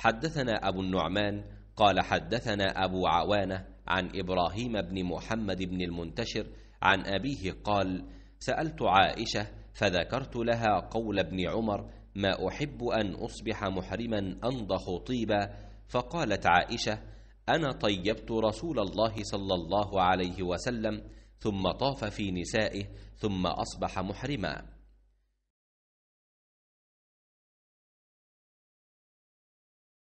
حدثنا أبو النعمان قال حدثنا أبو عوانة عن إبراهيم بن محمد بن المنتشر عن أبيه قال سألت عائشة فذكرت لها قول ابن عمر ما أحب أن أصبح محرما أنضخ طيبا فقالت عائشة أنا طيبت رسول الله صلى الله عليه وسلم ثم طاف في نسائه ثم أصبح محرما